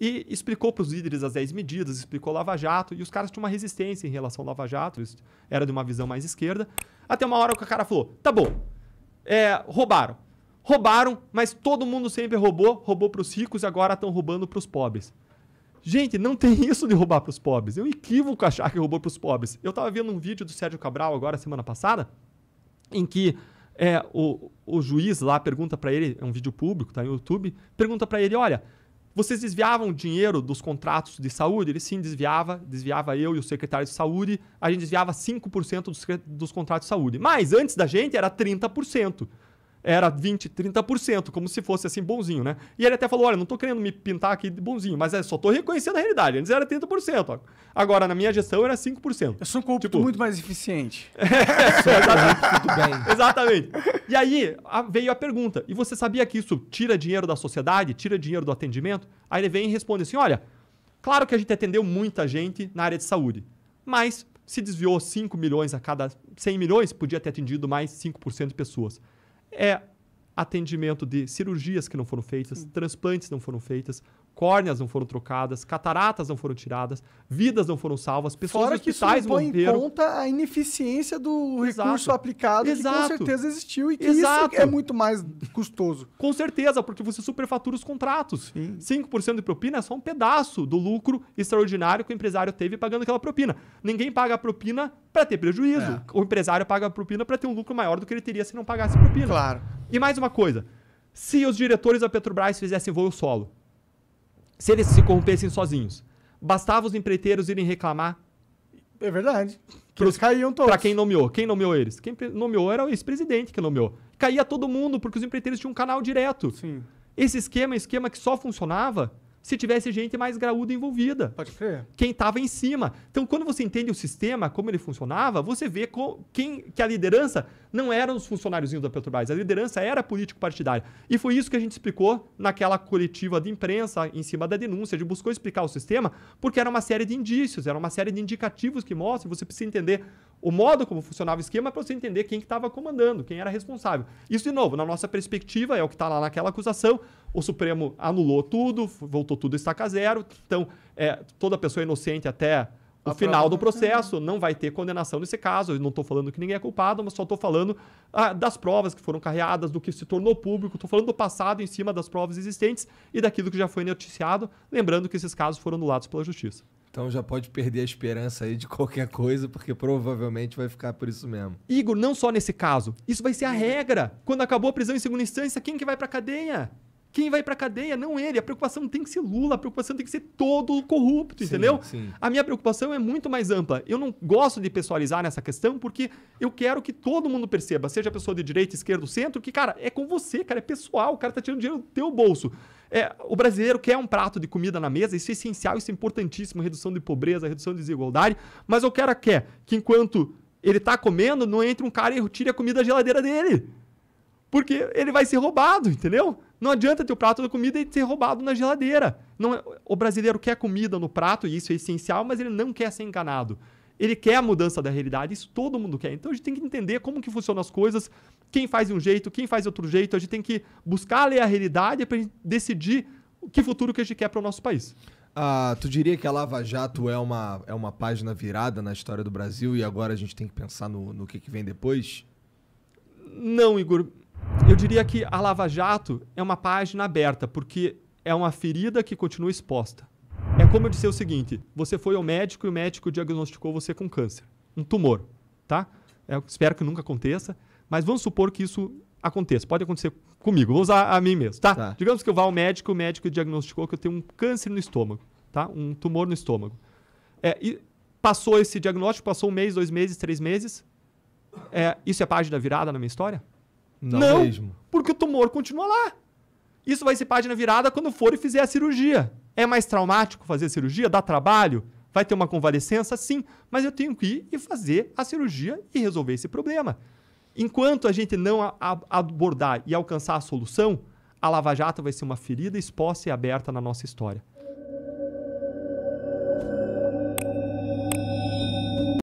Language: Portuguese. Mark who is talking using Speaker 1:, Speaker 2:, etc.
Speaker 1: E explicou para os líderes as 10 medidas, explicou Lava Jato, e os caras tinham uma resistência em relação ao Lava Jato, isso era de uma visão mais esquerda. Até uma hora que o cara falou: tá bom, é, roubaram. Roubaram, mas todo mundo sempre roubou, roubou para os ricos e agora estão roubando para os pobres. Gente, não tem isso de roubar para os pobres. eu equivoco achar que roubou para os pobres. Eu estava vendo um vídeo do Sérgio Cabral agora, semana passada, em que é, o, o juiz lá pergunta para ele, é um vídeo público, tá no YouTube, pergunta para ele, olha, vocês desviavam dinheiro dos contratos de saúde? Ele sim desviava, desviava eu e o secretário de saúde. A gente desviava 5% dos, dos contratos de saúde. Mas antes da gente era 30% era 20%, 30%, como se fosse assim, bonzinho, né? E ele até falou: olha, não tô querendo me pintar aqui de bonzinho, mas é, só tô reconhecendo a realidade. Antes era 30%. Ó. Agora, na minha gestão, era 5%. Eu sou um culto tipo... muito mais eficiente. é, exatamente. E aí a, veio a pergunta: e você sabia que isso tira dinheiro da sociedade, tira dinheiro do atendimento? Aí ele vem e responde assim: olha, claro que a gente atendeu muita gente na área de saúde, mas se desviou 5 milhões a cada 100 milhões, podia ter atendido mais 5% de pessoas é atendimento de cirurgias que não foram feitas, transplantes não foram feitas, córneas não foram trocadas, cataratas não foram tiradas, vidas não foram salvas, pessoas Fora que hospitais isso põe em conta a ineficiência do Exato. recurso aplicado Exato. que com certeza existiu e que Exato. isso é muito mais custoso. com certeza, porque você superfatura os contratos. Sim. 5% de propina é só um pedaço do lucro extraordinário que o empresário teve pagando aquela propina. Ninguém paga a propina para ter prejuízo. É. O empresário paga a propina para ter um lucro maior do que ele teria se não pagasse propina. Claro. E mais uma coisa, se os diretores da Petrobras fizessem voo solo, se eles se corrompessem sozinhos. Bastava os empreiteiros irem reclamar. É verdade. Que pros, eles caíam todos. Pra quem nomeou. Quem nomeou eles? Quem nomeou era o ex-presidente que nomeou. Caía todo mundo, porque os empreiteiros tinham um canal direto. Sim. Esse esquema, é esquema que só funcionava se tivesse gente mais graúda envolvida. Pode crer. Quem estava em cima. Então, quando você entende o sistema, como ele funcionava, você vê quem, que a liderança não eram os funcionários da Petrobras, a liderança era político-partidária. E foi isso que a gente explicou naquela coletiva de imprensa, em cima da denúncia, a gente buscou explicar o sistema, porque era uma série de indícios, era uma série de indicativos que mostram, você precisa entender o modo como funcionava o esquema para você entender quem estava que comandando, quem era responsável. Isso, de novo, na nossa perspectiva, é o que está lá naquela acusação. O Supremo anulou tudo, voltou tudo estaca zero. Então, é, toda pessoa é inocente até o a final do processo, não vai ter condenação nesse caso. Eu não estou falando que ninguém é culpado, mas só estou falando ah, das provas que foram carreadas, do que se tornou público. Estou falando do passado em cima das provas existentes e daquilo que já foi noticiado, lembrando que esses casos foram anulados pela justiça. Então já pode perder a esperança aí de qualquer coisa, porque provavelmente vai ficar por isso mesmo. Igor, não só nesse caso. Isso vai ser a regra. Quando acabou a prisão em segunda instância, quem que vai para cadeia? Quem vai pra cadeia? Não ele. A preocupação não tem que ser Lula, a preocupação tem que ser todo corrupto, sim, entendeu? Sim. A minha preocupação é muito mais ampla. Eu não gosto de pessoalizar nessa questão porque eu quero que todo mundo perceba, seja pessoa de direita, esquerda, centro, que, cara, é com você, cara, é pessoal, o cara tá tirando dinheiro do teu bolso. É, o brasileiro quer um prato de comida na mesa, isso é essencial, isso é importantíssimo, redução de pobreza, redução de desigualdade, mas o cara quer que enquanto ele tá comendo, não entre um cara e tire a comida da geladeira dele. Porque ele vai ser roubado, entendeu? Não adianta ter o prato da comida e ser roubado na geladeira. Não, é, o brasileiro quer comida no prato, e isso é essencial, mas ele não quer ser enganado. Ele quer a mudança da realidade, isso todo mundo quer. Então a gente tem que entender como que funcionam as coisas, quem faz de um jeito, quem faz de outro jeito. A gente tem que buscar ler a realidade para decidir que futuro que a gente quer para o nosso país. Ah, tu diria que a Lava Jato é uma, é uma página virada na história do Brasil e agora a gente tem que pensar no, no que, que vem depois? Não, Igor. Eu diria que a Lava Jato é uma página aberta, porque é uma ferida que continua exposta. É como eu disse o seguinte: você foi ao médico e o médico diagnosticou você com câncer, um tumor, tá? Eu espero que nunca aconteça, mas vamos supor que isso aconteça. Pode acontecer comigo, vou usar a mim mesmo, tá? tá? Digamos que eu vá ao médico, e o médico diagnosticou que eu tenho um câncer no estômago, tá? Um tumor no estômago. É, e passou esse diagnóstico, passou um mês, dois meses, três meses. É, isso é página virada na minha história? Não, não mesmo. porque o tumor continua lá. Isso vai ser página virada quando for e fizer a cirurgia. É mais traumático fazer a cirurgia? Dá trabalho? Vai ter uma convalescença? Sim, mas eu tenho que ir e fazer a cirurgia e resolver esse problema. Enquanto a gente não abordar e alcançar a solução, a Lava Jato vai ser uma ferida exposta e aberta na nossa história.